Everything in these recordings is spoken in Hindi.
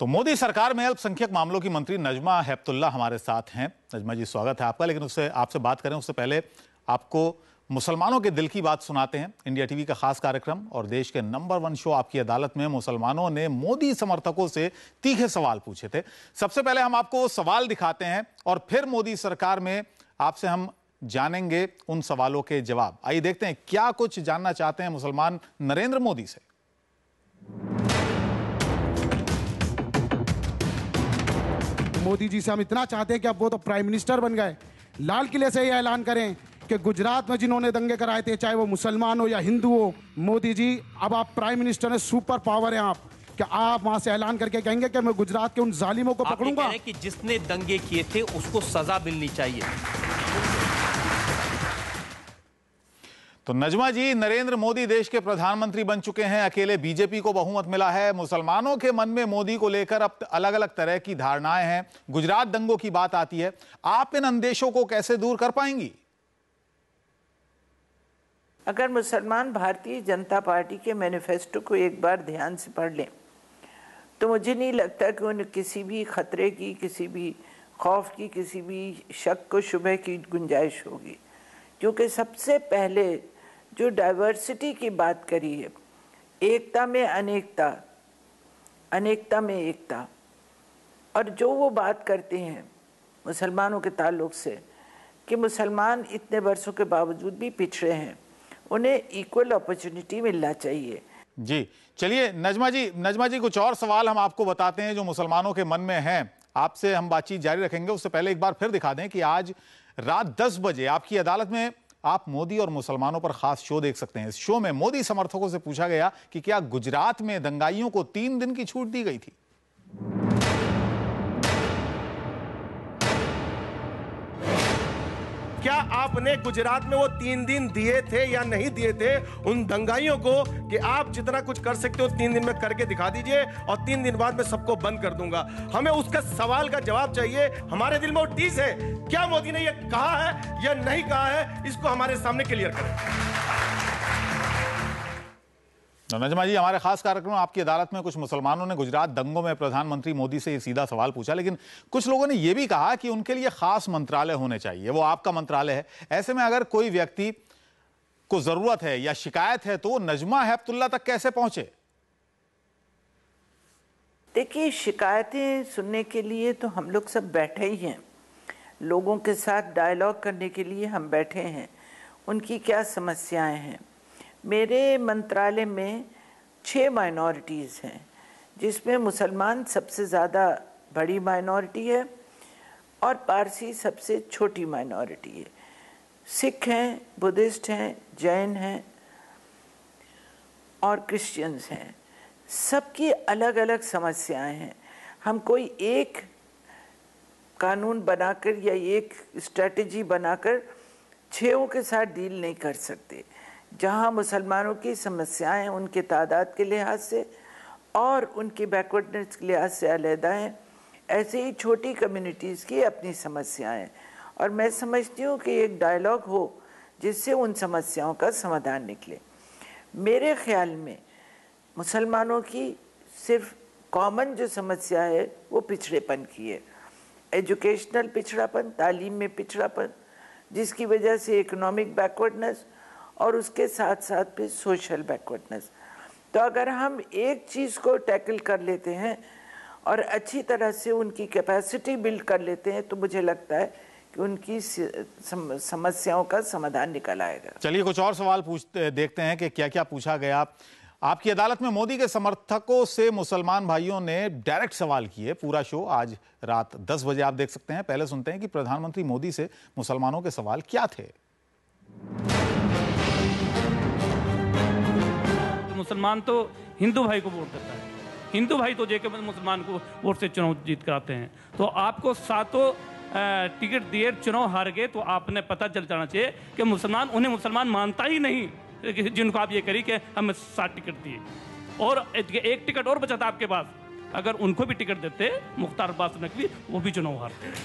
तो मोदी सरकार में अल्पसंख्यक मामलों की मंत्री नजमा हेपतुल्ला हमारे साथ हैं नजमा जी स्वागत है आपका लेकिन उससे आपसे बात करें उससे पहले आपको मुसलमानों के दिल की बात सुनाते हैं इंडिया टीवी का खास कार्यक्रम और देश के नंबर वन शो आपकी अदालत में मुसलमानों ने मोदी समर्थकों से तीखे सवाल पूछे थे सबसे पहले हम आपको सवाल दिखाते हैं और फिर मोदी सरकार में आपसे हम जानेंगे उन सवालों के जवाब आइए देखते हैं क्या कुछ जानना चाहते हैं मुसलमान नरेंद्र मोदी से मोदी जी से हम इतना चाहते हैं कि अब वो तो प्राइम मिनिस्टर बन गए लाल किले से यह ऐलान करें कि गुजरात में जिन्होंने दंगे कराए थे चाहे वो मुसलमान हो या हिंदू हो मोदी जी अब आप प्राइम मिनिस्टर हैं सुपर पावर हैं आप कि आप वहां से ऐलान करके कहेंगे कि मैं गुजरात के उन जालिमों को पकड़ूंगा कि जिसने दंगे किए थे उसको सजा मिलनी चाहिए तो नजमा जी नरेंद्र मोदी देश के प्रधानमंत्री बन चुके हैं अकेले बीजेपी को बहुमत मिला है मुसलमानों के मन में मोदी को लेकर अब अलग अलग तरह की धारणाएं हैं गुजरात दंगों की बात आती है आप इन अंदेशों को कैसे दूर कर पाएंगी अगर मुसलमान भारतीय जनता पार्टी के मैनिफेस्टो को एक बार ध्यान से पढ़ लें तो मुझे नहीं लगता कि उन्हें किसी भी खतरे की किसी भी खौफ की किसी भी शक को शुबह की गुंजाइश होगी क्योंकि सबसे पहले जो डाइवर्सिटी की बात करी है एकता में अनेकता अनेकता में एकता और जो वो बात करते हैं मुसलमानों के ताल्लुक से कि मुसलमान इतने वर्षों के बावजूद भी पिछड़े हैं उन्हें इक्वल अपॉर्चुनिटी मिलना चाहिए जी चलिए नजमा जी नजमा जी कुछ और सवाल हम आपको बताते हैं जो मुसलमानों के मन में हैं आपसे हम बातचीत जारी रखेंगे उससे पहले एक बार फिर दिखा दें कि आज रात 10 बजे आपकी अदालत में आप मोदी और मुसलमानों पर खास शो देख सकते हैं इस शो में मोदी समर्थकों से पूछा गया कि क्या गुजरात में दंगाइयों को तीन दिन की छूट दी गई थी क्या आपने गुजरात में वो तीन दिन दिए थे या नहीं दिए थे उन दंगाइयों को कि आप जितना कुछ कर सकते हो तीन दिन में करके दिखा दीजिए और तीन दिन बाद में सबको बंद कर दूंगा हमें उसका सवाल का जवाब चाहिए हमारे दिल में वो टीस है क्या मोदी ने ये कहा है या नहीं कहा है इसको हमारे सामने क्लियर करें नजमा जी हमारे खास कार्यक्रम आपकी अदालत में कुछ मुसलमानों ने गुजरात दंगों में प्रधानमंत्री मोदी से ये सीधा सवाल पूछा लेकिन कुछ लोगों ने ये भी कहा कि उनके लिए खास मंत्रालय होने चाहिए वो आपका मंत्रालय है ऐसे में अगर कोई व्यक्ति को जरूरत है या शिकायत है तो वो नजमा हैबतुल्ला तक कैसे पहुंचे देखिए शिकायतें सुनने के लिए तो हम लोग सब बैठे ही हैं लोगों के साथ डायलॉग करने के लिए हम बैठे हैं उनकी क्या समस्याएं हैं मेरे मंत्रालय में छः माइनॉरिटीज़ हैं जिसमें मुसलमान सबसे ज़्यादा बड़ी माइनॉरिटी है और पारसी सबसे छोटी माइनॉरिटी है सिख हैं बुद्धिस्ट हैं जैन हैं और क्रिश्चियंस हैं सबकी अलग अलग समस्याएं हैं हम कोई एक कानून बनाकर या एक स्ट्रेटजी बनाकर छेों के साथ डील नहीं कर सकते जहाँ मुसलमानों की समस्याएं उनके तादाद के लिहाज से और उनकी बैकवर्डनेस के लिहाज से अलहदा हैं ऐसे ही छोटी कम्युनिटीज़ की अपनी समस्याएं और मैं समझती हूँ कि एक डायलॉग हो जिससे उन समस्याओं का समाधान निकले मेरे ख्याल में मुसलमानों की सिर्फ कॉमन जो समस्या है वो पिछड़ेपन की है एजुकेशनल पिछड़ापन तालीम में पिछड़ापन जिसकी वजह से इकोनॉमिक बैकवर्डनेस और उसके साथ साथ फिर सोशल बैकवर्डनेस तो अगर हम एक चीज़ को टैकल कर लेते हैं और अच्छी तरह से उनकी कैपेसिटी बिल्ड कर लेते हैं तो मुझे लगता है कि उनकी समस्याओं का समाधान निकल आएगा चलिए कुछ और सवाल पूछते देखते हैं कि क्या क्या पूछा गया आपकी अदालत में मोदी के समर्थकों से मुसलमान भाइयों ने डायरेक्ट सवाल किए पूरा शो आज रात 10 बजे आप देख सकते हैं पहले सुनते हैं कि प्रधानमंत्री मोदी से मुसलमानों के सवाल क्या थे मुसलमान तो हिंदू भाई को वोट देता है हिंदू भाई तो जेके मुसलमान को वोट से चुनाव जीत कराते हैं तो आपको सातों टिकट दिए चुनाव हार गए तो आपने पता चल जाना चाहिए कि मुसलमान उन्हें मुसलमान मानता ही नहीं जिनको आप ये करी कि हमें सात टिकट दिए और एक टिकट और बचा था आपके पास अगर उनको भी टिकट देते मुख्तार अब्बास नकवी वो भी चुनाव हारते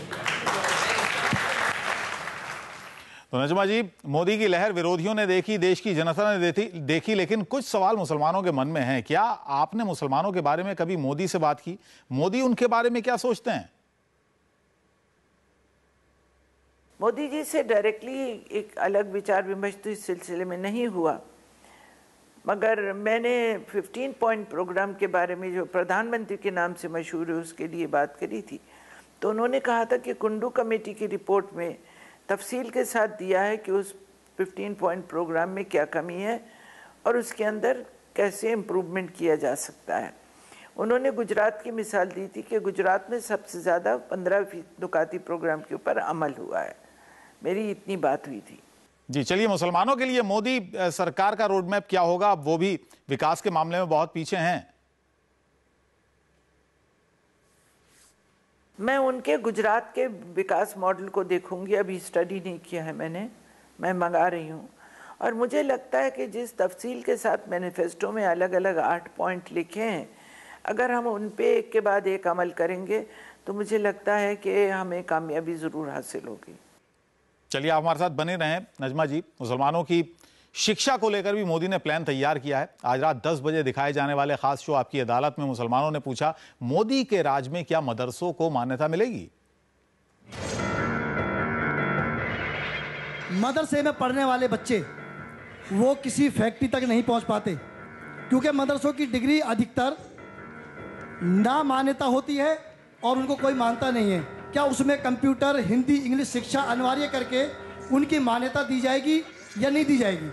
तो नजमा जी मोदी की लहर विरोधियों ने देखी देश की जनता ने देखी लेकिन कुछ सवाल मुसलमानों के मन में हैं क्या आपने मुसलमानों के बारे में कभी मोदी से बात की मोदी उनके बारे में क्या सोचते हैं मोदी जी से डायरेक्टली एक अलग विचार विमर्श तो इस सिलसिले में नहीं हुआ मगर मैंने 15 पॉइंट प्रोग्राम के बारे में जो प्रधानमंत्री के नाम से मशहूर है उसके लिए बात करी थी तो उन्होंने कहा था कि कुंडू कमेटी की रिपोर्ट में तफसील के साथ दिया है कि उस 15 पॉइंट प्रोग्राम में क्या कमी है और उसके अंदर कैसे इम्प्रूवमेंट किया जा सकता है उन्होंने गुजरात की मिसाल दी थी कि गुजरात में सबसे ज़्यादा पंद्रह नुकाती प्रोग्राम के ऊपर अमल हुआ है मेरी इतनी बात हुई थी जी चलिए मुसलमानों के लिए मोदी सरकार का रोड मैप क्या होगा वो भी विकास के मामले में बहुत पीछे हैं मैं उनके गुजरात के विकास मॉडल को देखूंगी अभी स्टडी नहीं किया है मैंने मैं मंगा रही हूँ और मुझे लगता है कि जिस तफसील के साथ मैनिफेस्टो में अलग अलग आठ पॉइंट लिखे हैं अगर हम उन पर एक के बाद एक अमल करेंगे तो मुझे लगता है कि हमें कामयाबी ज़रूर हासिल होगी चलिए आप हमारे साथ बने रहें नजमा जी मुसलमानों की शिक्षा को लेकर भी मोदी ने प्लान तैयार किया है आज रात 10 बजे दिखाए जाने वाले खास शो आपकी अदालत में मुसलमानों ने पूछा मोदी के राज में क्या मदरसों को मान्यता मिलेगी मदरसे में पढ़ने वाले बच्चे वो किसी फैक्ट्री तक नहीं पहुंच पाते क्योंकि मदरसों की डिग्री अधिकतर ना मान्यता होती है और उनको कोई मानता नहीं है क्या उसमें कंप्यूटर हिंदी इंग्लिश शिक्षा अनिवार्य करके उनकी मान्यता दी जाएगी या नहीं दी जाएगी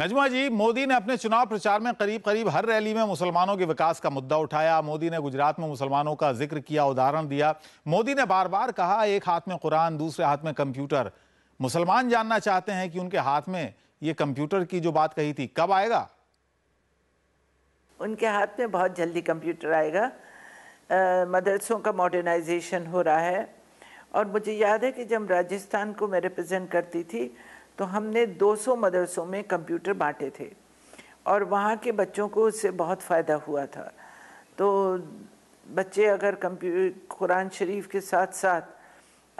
नजमा जी मोदी ने अपने चुनाव प्रचार में करीब करीब हर रैली में मुसलमानों के विकास का मुद्दा उठाया मोदी ने गुजरात में मुसलमानों का जिक्र किया उदाहरण दिया मोदी ने बार बार कहा एक हाथ में कुरान दूसरे हाथ में कंप्यूटर मुसलमान जानना चाहते हैं कि उनके हाथ में ये कंप्यूटर की जो बात कही थी कब आएगा उनके हाथ में बहुत जल्दी कंप्यूटर आएगा मदरसों का मॉडर्नाइजेशन हो रहा है और मुझे याद है कि जब राजस्थान को मैं रिप्रेजेंट करती थी तो हमने 200 मदरसों में कंप्यूटर बांटे थे और वहाँ के बच्चों को उससे बहुत फ़ायदा हुआ था तो बच्चे अगर कंप्यूटर कुरान शरीफ के साथ साथ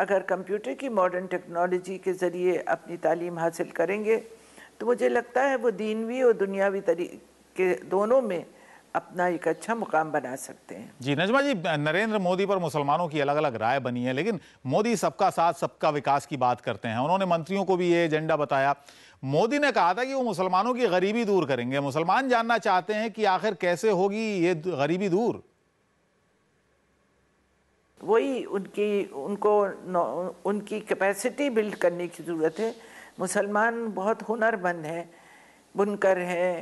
अगर कंप्यूटर की मॉडर्न टेक्नोलॉजी के ज़रिए अपनी तालीम हासिल करेंगे तो मुझे लगता है वो दीनवी और दुनियावी तरीके दोनों में अपना एक अच्छा मुकाम बना सकते हैं जी नजमा जी नरेंद्र मोदी पर मुसलमानों की अलग अलग राय बनी है लेकिन मोदी सबका साथ सबका विकास की बात करते हैं उन्होंने मंत्रियों को भी ये एजेंडा बताया मोदी ने कहा था कि वो मुसलमानों की गरीबी दूर करेंगे मुसलमान जानना चाहते हैं कि आखिर कैसे होगी ये गरीबी दूर वही उनकी उनको उनकी कैपेसिटी बिल्ड करने की ज़रूरत है मुसलमान बहुत हुनरमंद हैं बुनकर हैं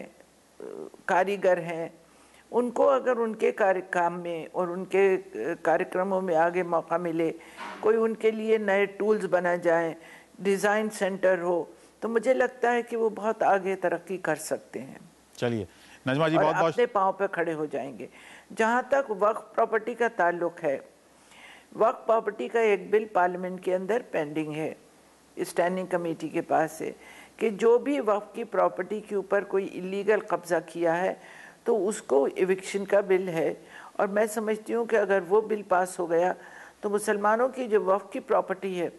कारीगर हैं उनको अगर उनके कार्य काम में और उनके कार्यक्रमों में आगे मौका मिले कोई उनके लिए नए टूल्स बनाए जाएं डिज़ाइन सेंटर हो तो मुझे लगता है कि वो बहुत आगे तरक्की कर सकते हैं चलिए नजमा जी बहुत अपने पाँव पर खड़े हो जाएंगे जहाँ तक वक्त प्रॉपर्टी का ताल्लुक है वक्त प्रॉपर्टी का एक बिल पार्लियामेंट के अंदर पेंडिंग है स्टैंडिंग कमेटी के पास है कि जो भी वक्त की प्रॉपर्टी के ऊपर कोई इलीगल कब्ज़ा किया है तो उसको इविक्शन का बिल है और मैं समझती हूँ कि अगर वो बिल पास हो गया तो मुसलमानों की जो वफ की प्रॉपर्टी है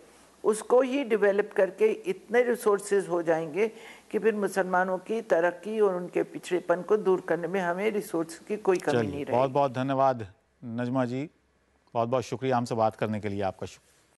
उसको ही डेवलप करके इतने रिसोर्सेज हो जाएंगे कि फिर मुसलमानों की तरक्की और उनके पिछड़ेपन को दूर करने में हमें रिसोर्स की कोई कमी नहीं रही बहुत बहुत धन्यवाद नजमा जी बहुत बहुत शुक्रिया हमसे बात करने के लिए आपका शुक्रिया